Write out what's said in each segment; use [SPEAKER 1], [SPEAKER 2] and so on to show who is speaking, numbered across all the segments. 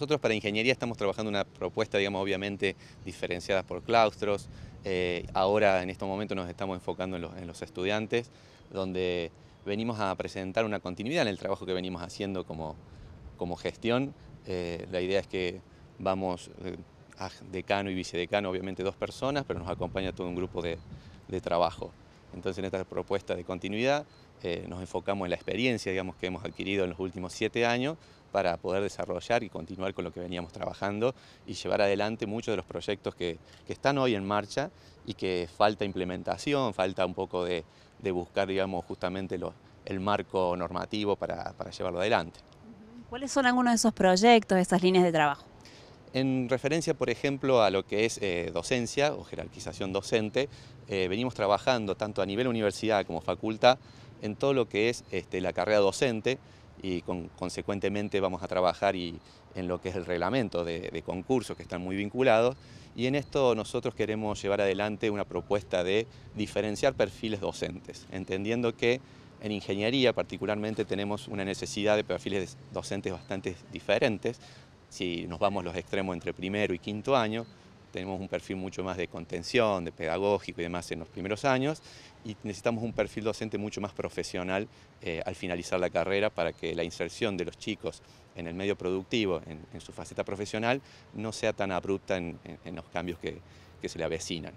[SPEAKER 1] Nosotros para ingeniería estamos trabajando una propuesta, digamos, obviamente diferenciada por claustros. Eh, ahora, en estos momentos nos estamos enfocando en los, estudiantes, donde venimos a presentar una continuidad en el trabajo que venimos haciendo como, gestión. Eh, la idea es que vamos eh, a decano y vicedecano, obviamente dos personas, pero nos acompaña todo un grupo de trabajo. Entonces en esta propuesta de continuidad eh, nos enfocamos en la experiencia digamos, que hemos adquirido en los últimos siete años para poder desarrollar y continuar con lo que veníamos trabajando y llevar adelante muchos de los proyectos que, están hoy en marcha y que falta implementación, falta un poco de, buscar digamos, justamente el marco normativo para, para llevarlo adelante.
[SPEAKER 2] ¿Cuáles son algunos de esos proyectos, esas líneas de trabajo?
[SPEAKER 1] En referencia, por ejemplo, a lo que es eh, docencia o jerarquización docente, eh, venimos trabajando tanto a nivel universidad como facultad en todo lo que es este, la carrera docente y consecuentemente vamos a trabajar en lo que es el reglamento de, de concursos que están muy vinculados y en esto nosotros queremos llevar adelante una propuesta de diferenciar perfiles docentes, entendiendo que en ingeniería particularmente tenemos una necesidad de perfiles docentes bastante diferentes, si nos vamos los extremos entre primero y quinto año, tenemos un perfil mucho más de contención, de pedagógico y demás en los primeros años, y necesitamos un perfil docente mucho más profesional eh, al finalizar la carrera para que la inserción de los chicos en el medio productivo, en, su faceta profesional, no sea tan abrupta en, los cambios que, que se le avecinan.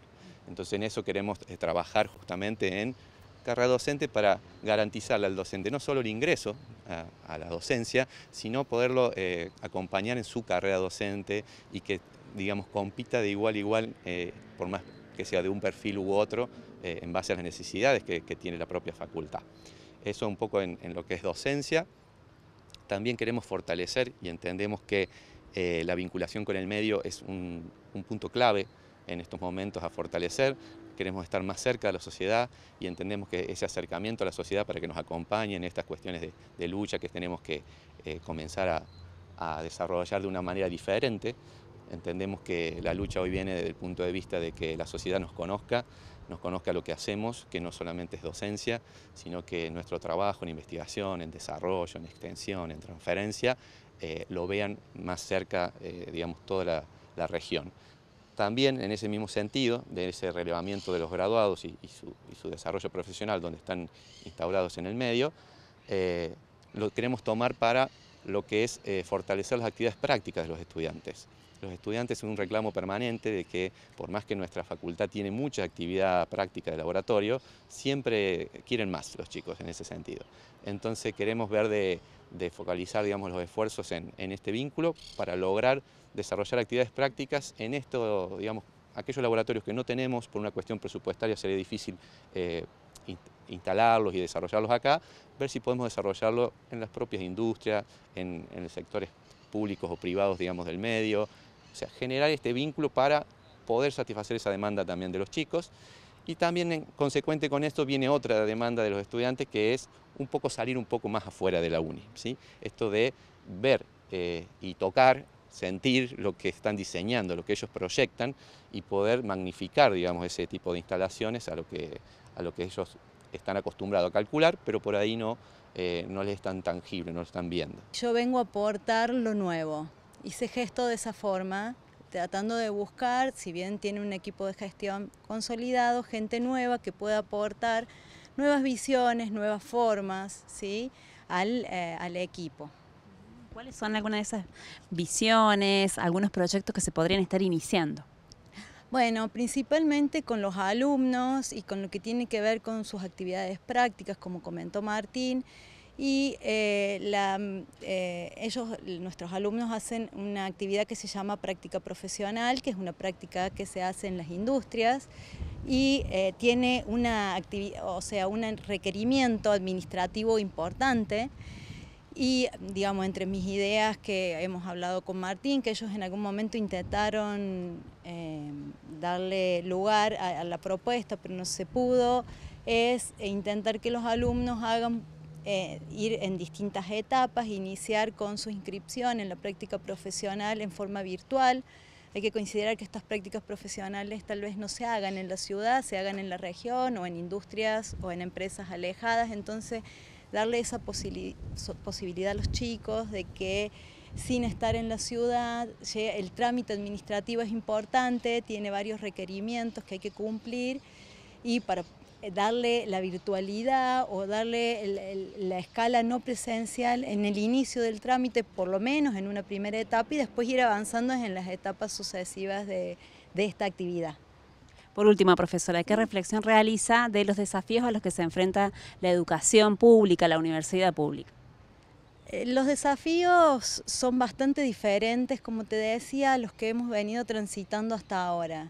[SPEAKER 1] Entonces en eso queremos eh, trabajar justamente en carrera docente para garantizarle al docente no solo el ingreso a, la docencia, sino poderlo eh, acompañar en su carrera docente y que, digamos, compita de igual a igual, eh, por más que sea de un perfil u otro, eh, en base a las necesidades que, tiene la propia facultad. Eso un poco en, lo que es docencia. También queremos fortalecer y entendemos que la vinculación con el medio es un, un punto clave en estos momentos a fortalecer queremos estar más cerca de la sociedad y entendemos que ese acercamiento a la sociedad para que nos acompañe en estas cuestiones de, lucha que tenemos que eh, comenzar a, desarrollar de una manera diferente. Entendemos que la lucha hoy viene desde el punto de vista de que la sociedad nos conozca, nos conozca lo que hacemos, que no solamente es docencia, sino que nuestro trabajo en investigación, en desarrollo, en extensión, en transferencia, eh, lo vean más cerca, eh, digamos, toda la región. También en ese mismo sentido, de ese relevamiento de los graduados y, su, desarrollo profesional donde están instaurados en el medio, eh, lo queremos tomar para lo que es eh, fortalecer las actividades prácticas de los estudiantes. Los estudiantes son un reclamo permanente de que, por más que nuestra facultad tiene mucha actividad práctica de laboratorio, siempre quieren más los chicos en ese sentido. Entonces queremos ver de, focalizar digamos, los esfuerzos en, este vínculo para lograr desarrollar actividades prácticas en esto, digamos, aquellos laboratorios que no tenemos por una cuestión presupuestaria sería difícil eh, instalarlos y desarrollarlos acá, ver si podemos desarrollarlo en las propias industrias, en, en sectores públicos o privados, digamos, del medio, o sea, generar este vínculo para poder satisfacer esa demanda también de los chicos. Y también, consecuente con esto, viene otra demanda de los estudiantes que es un poco salir un poco más afuera de la uni. ¿sí? Esto de ver eh, y tocar, sentir lo que están diseñando, lo que ellos proyectan y poder magnificar, digamos, ese tipo de instalaciones a lo que, a lo que ellos están acostumbrados a calcular, pero por ahí no, eh, no les es tan tangible, no lo están viendo.
[SPEAKER 2] Yo vengo a aportar lo nuevo hice gesto de esa forma, tratando de buscar, si bien tiene un equipo de gestión consolidado, gente nueva que pueda aportar nuevas visiones, nuevas formas ¿sí? al, eh, al equipo. ¿Cuáles son algunas de esas visiones, algunos proyectos que se podrían estar iniciando? Bueno, principalmente con los alumnos y con lo que tiene que ver con sus actividades prácticas, como comentó Martín, y eh, la, mm, eh, ellos, nuestros alumnos hacen una actividad que se llama práctica profesional, que es una práctica que se hace en las industrias y eh, tiene una o sea, un requerimiento administrativo importante. Y, digamos, entre mis ideas que hemos hablado con Martín, que ellos en algún momento intentaron em, darle lugar a, a la propuesta, pero no se pudo, es intentar que los alumnos hagan eh, ir en distintas etapas, iniciar con su inscripción en la práctica profesional en forma virtual. Hay que considerar que estas prácticas profesionales tal vez no se hagan en la ciudad, se hagan en la región o en industrias o en empresas alejadas, entonces darle esa posibilidad a los chicos de que sin estar en la ciudad, el trámite administrativo es importante, tiene varios requerimientos que hay que cumplir y para eh, darle la virtualidad o darle la escala no presencial en el inicio del trámite, por lo menos en una primera etapa, y después ir avanzando en las etapas sucesivas de, de esta actividad. Por último, profesora, ¿qué reflexión realiza de los desafíos a los que se enfrenta la educación pública, la universidad pública? Eh, los desafíos son bastante diferentes, como te decía, a los que hemos venido transitando hasta ahora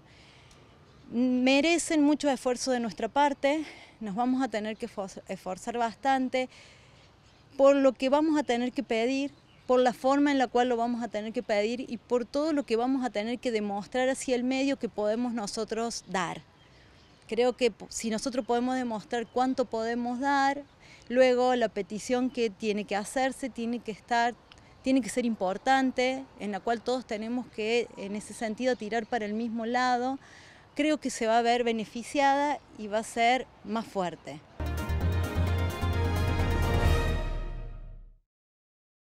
[SPEAKER 2] merecen mucho esfuerzo de nuestra parte, nos vamos a tener que esforzar bastante por lo que vamos a tener que pedir, por la forma en la cual lo vamos a tener que pedir y por todo lo que vamos a tener que demostrar hacia el medio que podemos nosotros dar. Creo que si nosotros podemos demostrar cuánto podemos dar, luego la petición que tiene que hacerse tiene que estar tiene que ser importante, en la cual todos tenemos que, en ese sentido, tirar para el mismo lado, creo que se va a ver beneficiada y va a ser más fuerte.